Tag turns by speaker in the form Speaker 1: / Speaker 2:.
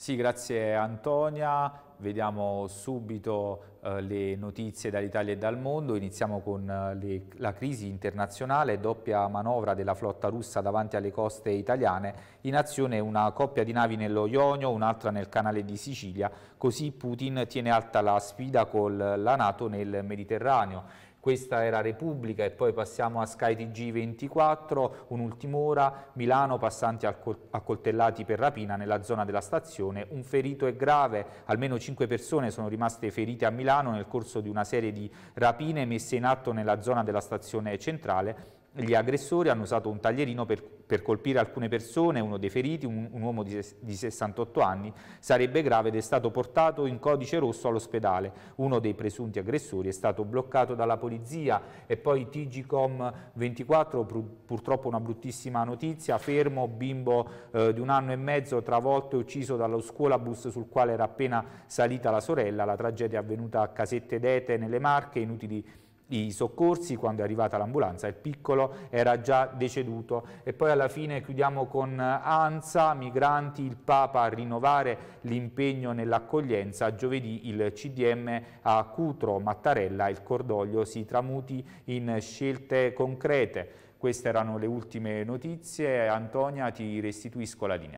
Speaker 1: Sì, grazie Antonia. Vediamo subito eh, le notizie dall'Italia e dal mondo. Iniziamo con eh, le, la crisi internazionale, doppia manovra della flotta russa davanti alle coste italiane. In azione una coppia di navi nello Ionio, un'altra nel canale di Sicilia. Così Putin tiene alta la sfida con la Nato nel Mediterraneo. Questa era Repubblica e poi passiamo a Sky TG24, ora, Milano passanti accoltellati per rapina nella zona della stazione, un ferito è grave, almeno 5 persone sono rimaste ferite a Milano nel corso di una serie di rapine messe in atto nella zona della stazione centrale gli aggressori hanno usato un taglierino per, per colpire alcune persone, uno dei feriti, un, un uomo di, di, 68 anni, sarebbe grave ed è stato portato in codice rosso all'ospedale. Uno dei presunti aggressori è stato bloccato dalla polizia e poi TGCOM 24, pur, purtroppo una bruttissima notizia, fermo bimbo eh, di un anno e mezzo travolto e ucciso dallo scuolabus sul quale era appena salita la sorella, la tragedia è avvenuta a Casette d'Ete nelle Marche, inutili i soccorsi, quando è arrivata l'ambulanza, il piccolo era già deceduto. E poi alla fine chiudiamo con ANSA, migranti, il Papa a rinnovare l'impegno nell'accoglienza. Giovedì il CDM a Cutro, Mattarella, il cordoglio si tramuti in scelte concrete. Queste erano le ultime notizie. Antonia, ti restituisco la linea.